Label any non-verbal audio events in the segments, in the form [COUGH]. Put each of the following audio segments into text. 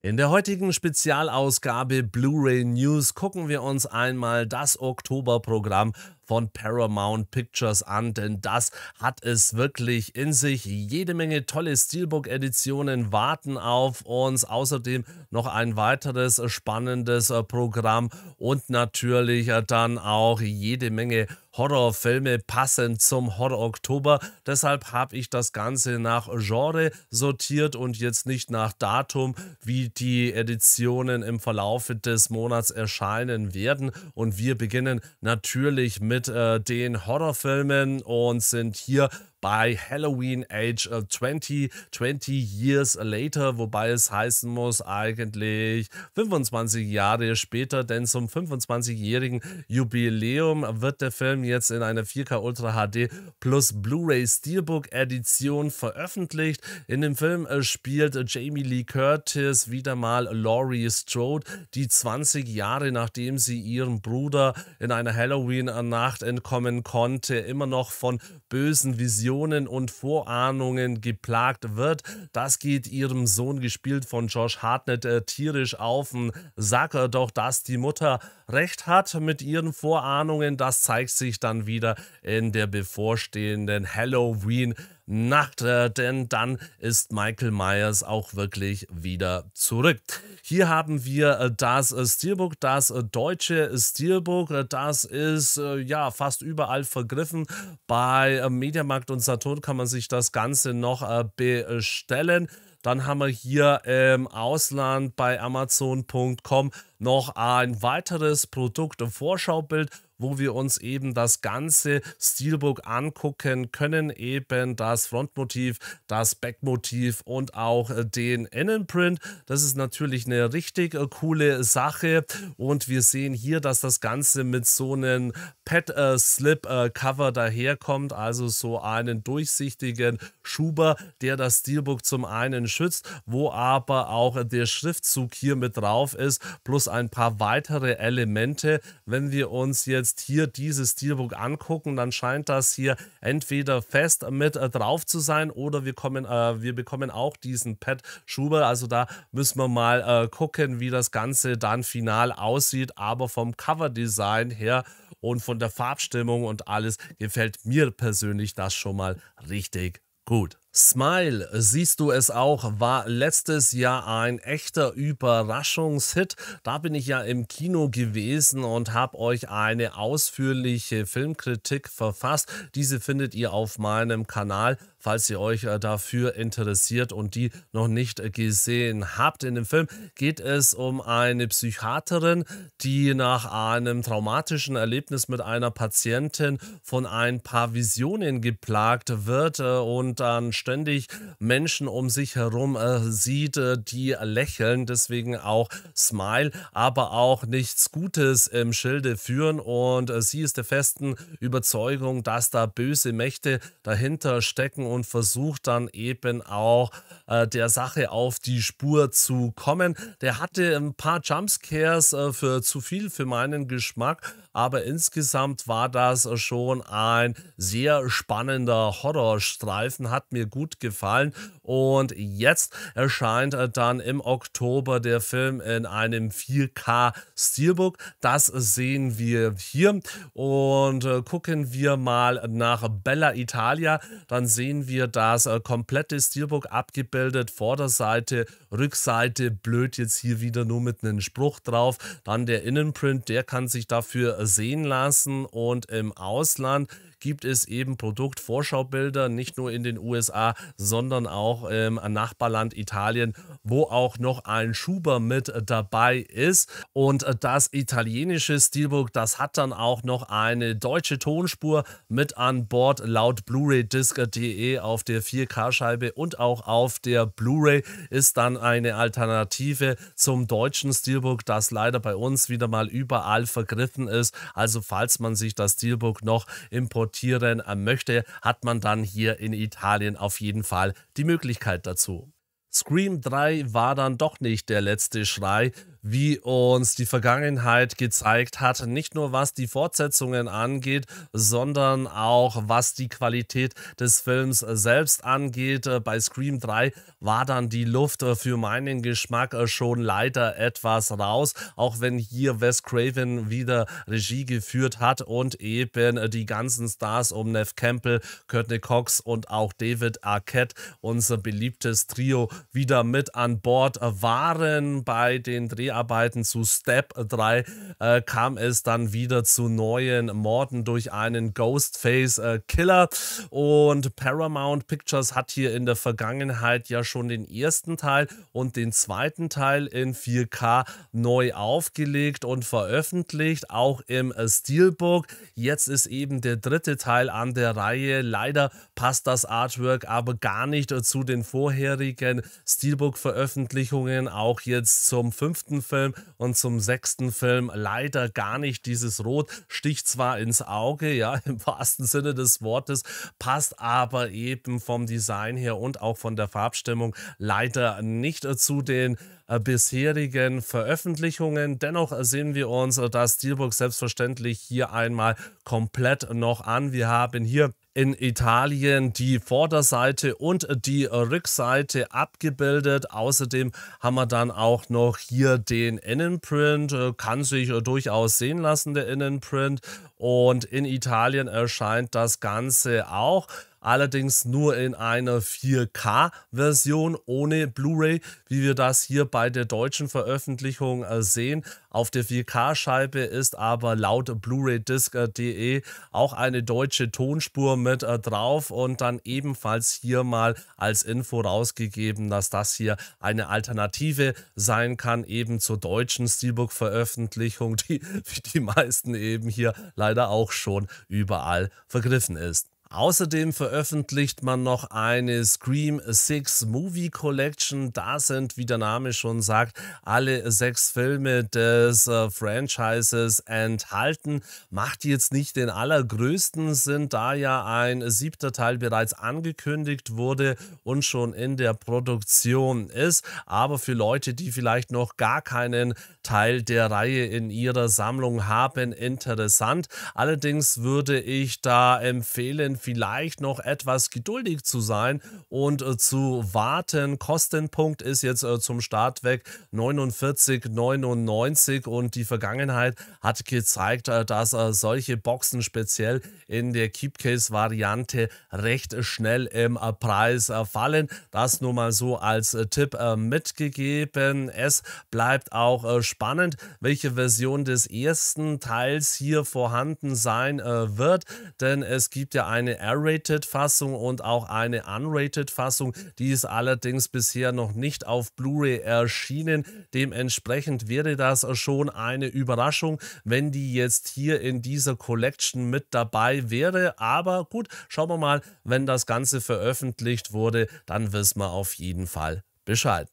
In der heutigen Spezialausgabe Blu-ray News gucken wir uns einmal das Oktoberprogramm von Paramount Pictures an, denn das hat es wirklich in sich. Jede Menge tolle Steelbook-Editionen warten auf uns. Außerdem noch ein weiteres spannendes äh, Programm und natürlich äh, dann auch jede Menge Horrorfilme passend zum Horror Oktober. Deshalb habe ich das Ganze nach Genre sortiert und jetzt nicht nach Datum, wie die Editionen im Verlauf des Monats erscheinen werden. Und wir beginnen natürlich mit mit äh, den Horrorfilmen und sind hier bei Halloween Age uh, 20, 20 Years Later, wobei es heißen muss eigentlich 25 Jahre später, denn zum 25-jährigen Jubiläum wird der Film jetzt in einer 4K Ultra HD plus Blu-ray Steelbook Edition veröffentlicht. In dem Film äh, spielt Jamie Lee Curtis wieder mal Laurie Strode, die 20 Jahre nachdem sie ihrem Bruder in einer Halloween-Nacht entkommen konnte, immer noch von bösen Visionen Visionen und Vorahnungen geplagt wird. Das geht ihrem Sohn, gespielt von Josh Hartnett, äh, tierisch auf den Sack. Äh, doch dass die Mutter recht hat mit ihren Vorahnungen, das zeigt sich dann wieder in der bevorstehenden Halloween. Nacht, äh, denn dann ist Michael Myers auch wirklich wieder zurück. Hier haben wir äh, das äh, Steelbook, das deutsche Steelbook, das ist ja fast überall vergriffen. Bei Mediamarkt und Saturn kann man sich das Ganze noch bestellen. Dann haben wir hier im Ausland bei Amazon.com noch ein weiteres Produkt, Vorschaubild wo wir uns eben das ganze Steelbook angucken können, eben das Frontmotiv, das Backmotiv und auch äh, den Innenprint. Das ist natürlich eine richtig äh, coole Sache und wir sehen hier, dass das Ganze mit so einem Pad-Slip-Cover äh, daherkommt, also so einen durchsichtigen Schuber, der das Steelbook zum einen schützt, wo aber auch der Schriftzug hier mit drauf ist, plus ein paar weitere Elemente. Wenn wir uns jetzt jetzt hier dieses Steelbook angucken, dann scheint das hier entweder fest mit äh, drauf zu sein oder wir, kommen, äh, wir bekommen auch diesen Pat Schuber. Also da müssen wir mal äh, gucken, wie das Ganze dann final aussieht. Aber vom Coverdesign her und von der Farbstimmung und alles gefällt mir persönlich das schon mal richtig gut. Smile, siehst du es auch, war letztes Jahr ein echter Überraschungshit. Da bin ich ja im Kino gewesen und habe euch eine ausführliche Filmkritik verfasst. Diese findet ihr auf meinem Kanal falls ihr euch äh, dafür interessiert und die noch nicht äh, gesehen habt. In dem Film geht es um eine Psychiaterin, die nach einem traumatischen Erlebnis mit einer Patientin von ein paar Visionen geplagt wird äh, und dann ständig Menschen um sich herum sieht, die lächeln, deswegen auch Smile, aber auch nichts Gutes im Schilde führen und sie ist der festen Überzeugung, dass da böse Mächte dahinter stecken und versucht dann eben auch äh, der Sache auf die Spur zu kommen. Der hatte ein paar Jumpscares äh, für zu viel für meinen Geschmack, aber insgesamt war das schon ein sehr spannender Horrorstreifen, hat mir gut gefallen und jetzt erscheint äh, dann im Oktober der Film in einem 4K Steelbook. Das sehen wir hier und äh, gucken wir mal nach Bella Italia, dann sehen sehen wir das komplette Steelbook abgebildet, Vorderseite, Rückseite, blöd jetzt hier wieder nur mit einem Spruch drauf. Dann der Innenprint, der kann sich dafür sehen lassen und im Ausland gibt es eben Produktvorschaubilder, nicht nur in den USA, sondern auch im ähm, Nachbarland Italien, wo auch noch ein Schuber mit dabei ist. Und äh, das italienische Steelbook, das hat dann auch noch eine deutsche Tonspur mit an Bord laut Blu-ray-Disc.de auf der 4K-Scheibe und auch auf der Blu-ray ist dann eine Alternative zum deutschen Steelbook, das leider bei uns wieder mal überall vergriffen ist. Also falls man sich das Steelbook noch im Produkt exportieren äh, möchte, hat man dann hier in Italien auf jeden Fall die Möglichkeit dazu. Scream 3 war dann doch nicht der letzte Schrei, wie uns die Vergangenheit gezeigt hat, nicht nur was die Fortsetzungen angeht, sondern auch was die Qualität des Films selbst angeht. Bei Scream 3 war dann die Luft für meinen Geschmack schon leider etwas raus, auch wenn hier Wes Craven wieder Regie geführt hat und eben die ganzen Stars um Neff Campbell, Courtney Cox und auch David Arquette, unser beliebtes Trio, wieder mit an Bord waren bei den Dreh Dreharbeiten zu Step 3 äh, kam es dann wieder zu neuen Morden durch einen Ghostface-Killer. Und Paramount Pictures hat hier in der Vergangenheit ja schon den ersten Teil und den zweiten Teil in 4K neu aufgelegt und veröffentlicht, auch im äh, Steelbook. Jetzt ist eben der dritte Teil an der Reihe. Leider passt das Artwork aber gar nicht äh, zu den vorherigen Steelbook-Veröffentlichungen. Auch jetzt zum fünften fünften Film und zum sechsten Film leider gar nicht. Dieses Rot sticht zwar ins Auge, [LAUGHS] ja, im wahrsten Sinne des Wortes, passt aber eben vom Design her und auch von der Farbstimmung leider nicht zu den äh, bisherigen Veröffentlichungen. Dennoch sehen wir uns äh, das Steelbook selbstverständlich hier einmal komplett noch an. Wir haben hier in Italien die Vorderseite und die Rückseite abgebildet. Außerdem haben wir dann auch noch hier den Innenprint. Äh, kann sich äh, durchaus sehen lassen, der Innenprint. Und in Italien erscheint das Ganze auch allerdings nur in einer 4K-Version ohne Blu-ray, wie wir das hier bei der deutschen Veröffentlichung äh, sehen. Auf der 4K-Scheibe ist aber laut blu ray discde äh, auch eine deutsche Tonspur mit äh, drauf und dann ebenfalls hier mal als Info rausgegeben, dass das hier eine Alternative sein kann, eben zur deutschen Steelbook-Veröffentlichung, [LAUGHS] die wie die meisten eben hier leider auch schon überall vergriffen ist. Außerdem veröffentlicht man noch eine Scream 6 Movie Collection. Da sind, wie der Name schon sagt, alle sechs Filme des äh, Franchises enthalten. Macht jetzt nicht den allergrößten Sinn, da ja ein siebter Teil bereits angekündigt wurde und schon in der Produktion ist. Aber für Leute, die vielleicht noch gar keinen Teil der Reihe in ihrer Sammlung haben, interessant. Allerdings würde ich da empfehlen, vielleicht noch etwas geduldig zu sein und äh, zu warten. Kostenpunkt ist jetzt äh, zum Start weg 49,99 und die Vergangenheit hat gezeigt, äh, dass äh, solche Boxen speziell in der Keepcase-Variante recht schnell im äh, Preis fallen. Das nur mal so als Tipp mitgegeben. Es bleibt auch spannend, welche Version des ersten Teils hier vorhanden sein wird, denn es gibt ja eine eine R-Rated-Fassung und auch eine Unrated-Fassung. Die ist allerdings bisher noch nicht auf Blu-ray erschienen. Dementsprechend wäre das schon eine Überraschung, wenn die jetzt hier in dieser Collection mit dabei wäre. Aber gut, schauen wir mal, wenn das Ganze veröffentlicht wurde, dann wissen wir auf jeden Fall Bescheid.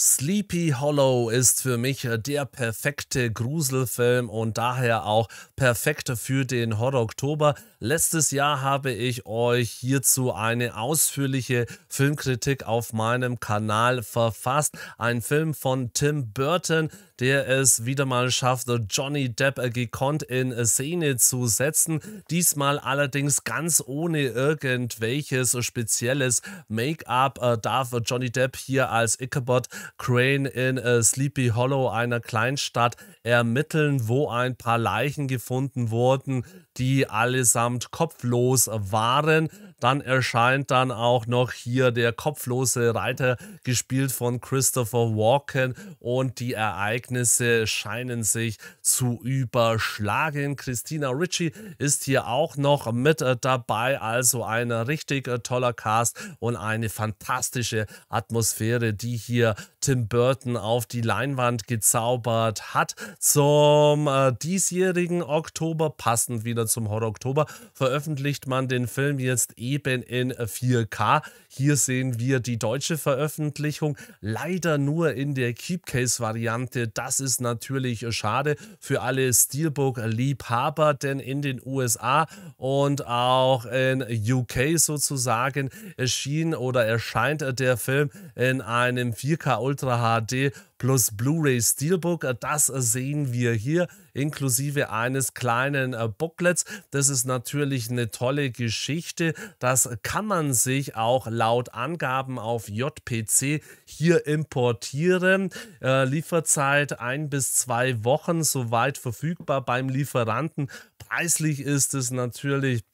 Sleepy Hollow ist für mich äh, der perfekte Gruselfilm und daher auch perfekt für den Horror Oktober. Letztes Jahr habe ich euch hierzu eine ausführliche Filmkritik auf meinem Kanal verfasst. Ein Film von Tim Burton, der es wieder mal schafft, Johnny Depp gekonnt in Szene zu setzen. Diesmal allerdings ganz ohne irgendwelches spezielles Make-up äh, darf Johnny Depp hier als Ichabod Crane in Sleepy Hollow, einer Kleinstadt, ermitteln, wo ein paar Leichen gefunden wurden, die allesamt kopflos waren. Dann erscheint dann auch noch hier der kopflose Reiter, gespielt von Christopher Walken. Und die Ereignisse scheinen sich zu überschlagen. Christina Ritchie ist hier auch noch mit äh, dabei. Also ein richtig äh, toller Cast und eine fantastische Atmosphäre, die hier Tim Burton auf die Leinwand gezaubert hat. Zum äh, diesjährigen Oktober, passend wieder zum Horror Oktober, veröffentlicht man den Film jetzt eben in 4K. Hier sehen wir die deutsche Veröffentlichung, leider nur in der Keepcase-Variante. Das ist natürlich schade für alle Steelbook-Liebhaber, denn in den USA und auch in UK sozusagen erschien oder erscheint der Film in einem 4K Ultra Ultra HD plus Blu-ray Steelbook. Das sehen wir hier inklusive eines kleinen äh, Booklets. Das ist natürlich eine tolle Geschichte. Das kann man sich auch laut Angaben auf JPC hier importieren. Äh, Lieferzeit ein bis zwei Wochen, soweit verfügbar beim Lieferanten. Preislich ist es natürlich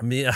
mehr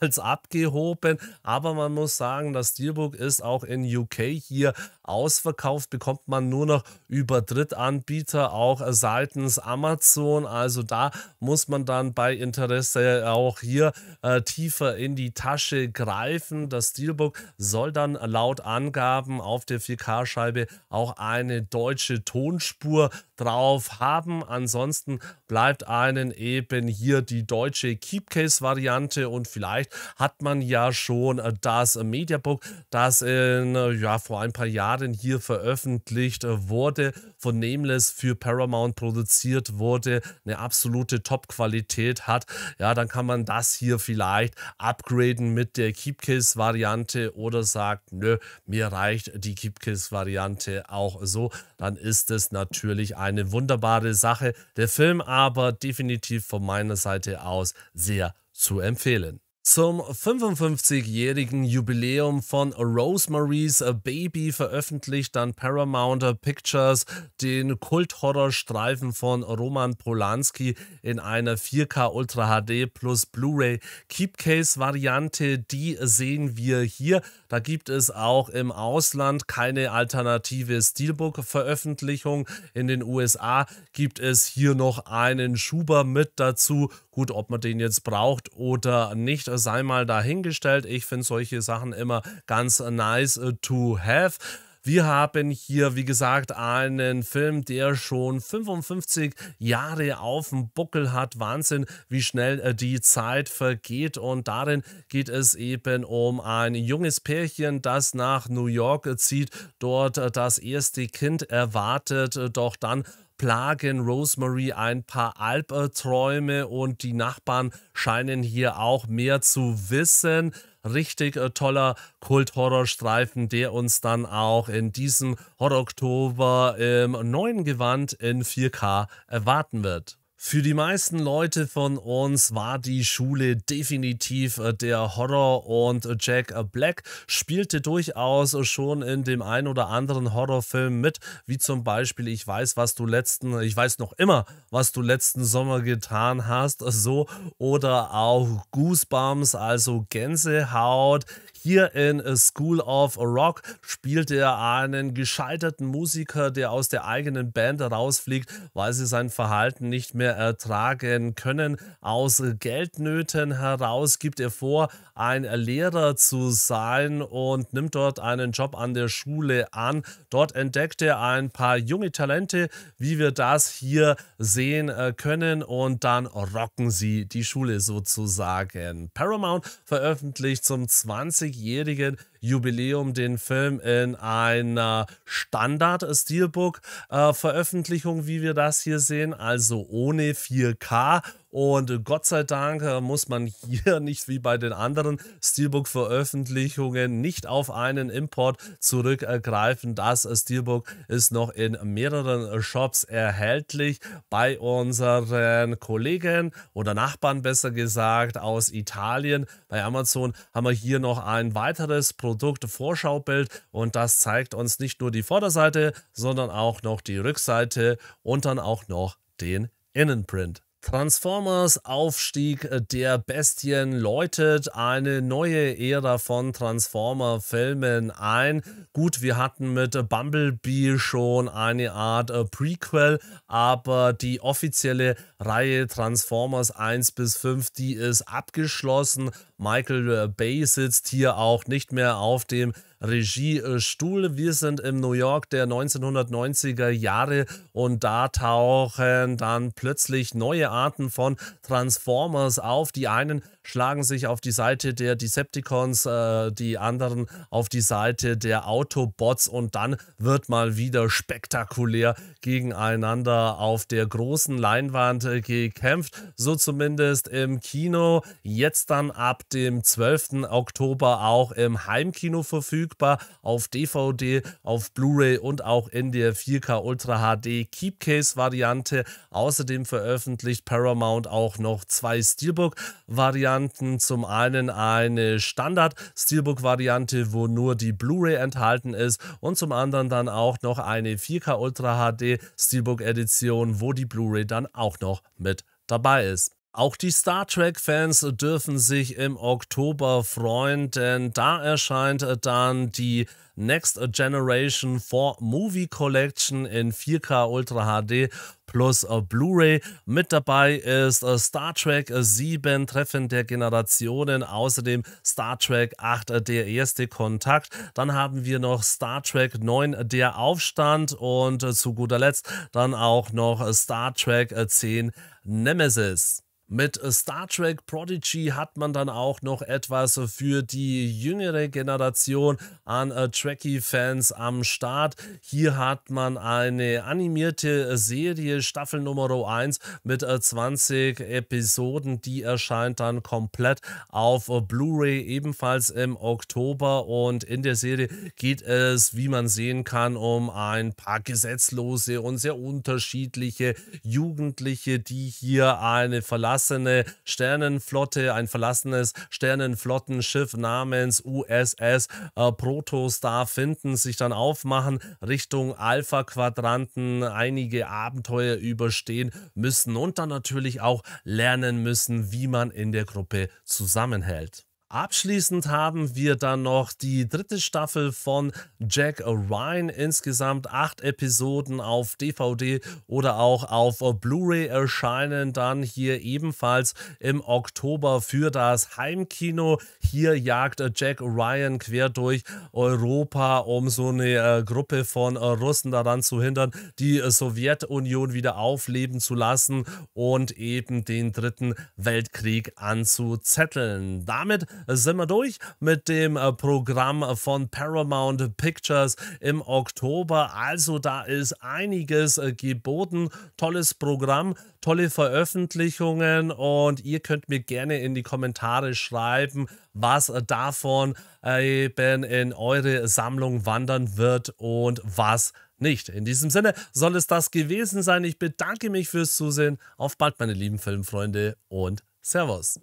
[LAUGHS] als abgehoben. Aber man muss sagen, das Steelbook ist auch in UK hier ausverkauft, bekommt man nur noch über Drittanbieter, auch seitens Amazon. Also da muss man dann bei Interesse auch hier äh, tiefer in die Tasche greifen. Das Steelbook soll dann laut Angaben auf der 4K-Scheibe auch eine deutsche Tonspur drauf haben. Ansonsten bleibt einen eben hier die deutsche Keepcase-Variante und vielleicht hat man ja schon äh, das Mediabook, das in äh, ja, vor ein paar Jahren Milliarden hier veröffentlicht äh, wurde, von Nameless für Paramount produziert wurde, eine absolute Top-Qualität hat, ja, dann kann man das hier vielleicht upgraden mit der Keepkiss-Variante oder sagt, nö, mir reicht die Keepkiss-Variante auch so, dann ist es natürlich eine wunderbare Sache. Der Film aber definitiv von meiner Seite aus sehr zu empfehlen. Zum 55-jährigen Jubiläum von Rosemary's Baby veröffentlicht dann Paramount Pictures den Kult-Horror-Streifen von Roman Polanski in einer 4K Ultra HD plus Blu-ray Keepcase-Variante. Die sehen wir hier. Da gibt es auch im Ausland keine alternative Steelbook-Veröffentlichung. In den USA gibt es hier noch einen Schuber mit dazu. Gut, ob man den jetzt braucht oder nicht sei mal dahingestellt. Ich finde solche Sachen immer ganz nice äh, to have. Wir haben hier, wie gesagt, einen Film, der schon 55 Jahre auf dem Buckel hat. Wahnsinn, wie schnell äh, die Zeit vergeht. Und darin geht es eben um ein junges Pärchen, das nach New York äh, zieht, dort das erste Kind erwartet, doch dann plagen Rosemary ein paar Albträume und die Nachbarn scheinen hier auch mehr zu wissen. Richtig äh, toller kult horror streifen der uns dann auch in diesem Horror-Oktober im neuen Gewand in 4K erwarten wird. Für die meisten Leute von uns war die Schule definitiv äh, der Horror und Jack Black spielte durchaus schon in dem einen oder anderen Horrorfilm mit, wie zum Beispiel Ich weiß, was du letzten, ich weiß noch immer, was du letzten Sommer getan hast, so oder auch Goosebumps, also Gänsehaut. Hier in A School of Rock spielt er einen gescheiterten Musiker, der aus der eigenen Band rausfliegt, weil sie sein Verhalten nicht mehr ertragen können. Aus Geldnöten heraus gibt er vor, ein Lehrer zu sein und nimmt dort einen Job an der Schule an. Dort entdeckt er ein paar junge Talente, wie wir das hier sehen äh, können und dann rocken sie die Schule sozusagen. Paramount veröffentlicht zum 20 20-jährigen Jubiläum den Film in einer Standard-Steelbook-Veröffentlichung, äh, wie wir das hier sehen, also ohne 4K und Gott sei Dank äh, muss man hier [LAUGHS] nicht wie bei den anderen Steelbook-Veröffentlichungen nicht auf einen Import zurückgreifen. Das Steelbook ist noch in mehreren Shops erhältlich bei unseren Kollegen oder Nachbarn besser gesagt aus Italien. Bei Amazon haben wir hier noch ein weiteres Produktvorschaubild und das zeigt uns nicht nur die Vorderseite, sondern auch noch die Rückseite und dann auch noch den Innenprint. Transformers Aufstieg der Bestien läutet eine neue Ära von Transformer Filmen ein. Gut, wir hatten mit Bumblebee schon eine Art äh, Prequel, aber die offizielle Reihe Transformers 1 bis 5, die ist abgeschlossen. Michael äh, Bay sitzt hier auch nicht mehr auf dem Regiestuhl. Wir sind im New York der 1990er Jahre und da tauchen dann plötzlich neue Arten von Transformers auf. Die einen schlagen sich auf die Seite der Decepticons, äh, die anderen auf die Seite der Autobots und dann wird mal wieder spektakulär gegeneinander auf der großen Leinwand äh, gekämpft. So zumindest im Kino. Jetzt dann ab dem 12. Oktober auch im Heimkino verfügbar verfügbar auf DVD, auf Blu-ray und auch in der 4K Ultra HD Keepcase Variante. Außerdem veröffentlicht Paramount auch noch zwei Steelbook Varianten. Zum einen eine Standard Steelbook Variante, wo nur die Blu-ray enthalten ist und zum anderen dann auch noch eine 4K Ultra HD Steelbook Edition, wo die Blu-ray dann auch noch mit dabei ist. Auch die Star Trek-Fans dürfen sich im Oktober freuen, denn da erscheint dann die Next Generation 4 Movie Collection in 4K Ultra HD plus Blu-ray. Mit dabei ist Star Trek 7 Treffen der Generationen, außerdem Star Trek 8 der erste Kontakt. Dann haben wir noch Star Trek 9 der Aufstand und zu guter Letzt dann auch noch Star Trek 10 Nemesis. Mit äh, Star Trek Prodigy hat man dann auch noch etwas für die jüngere Generation an äh, Trekkie-Fans am Start. Hier hat man eine animierte äh, Serie, Staffel Nummer 1 mit 20 Episoden. Die erscheint dann komplett auf Blu-ray ebenfalls im Oktober. Und in der Serie geht es, wie man sehen kann, um ein paar gesetzlose und sehr unterschiedliche Jugendliche, die hier eine Verlassung verlassene Sternenflotte, ein verlassenes Sternenflottenschiff namens USS äh, Protostar finden, sich dann aufmachen Richtung Alpha-Quadranten, einige Abenteuer überstehen müssen und dann natürlich auch lernen müssen, wie man in der Gruppe zusammenhält. Abschließend haben wir dann noch die dritte Staffel von Jack Ryan. Insgesamt acht Episoden auf DVD oder auch auf Blu-ray erscheinen. Dann hier ebenfalls im Oktober für das Heimkino. Hier jagt Jack Ryan quer durch Europa, um so eine äh, Gruppe von äh, Russen daran zu hindern, die Sowjetunion wieder aufleben zu lassen und eben den dritten Weltkrieg anzuzetteln. Damit sind wir durch mit dem äh, Programm von Paramount Pictures im Oktober. Also da ist einiges äh, geboten. Tolles Programm, tolle Veröffentlichungen und ihr könnt mir gerne in die Kommentare schreiben, was davon äh, eben in eure Sammlung wandern wird und was nicht. In diesem Sinne soll es das gewesen sein. Ich bedanke mich fürs Zusehen. Auf bald, meine lieben Filmfreunde und Servus.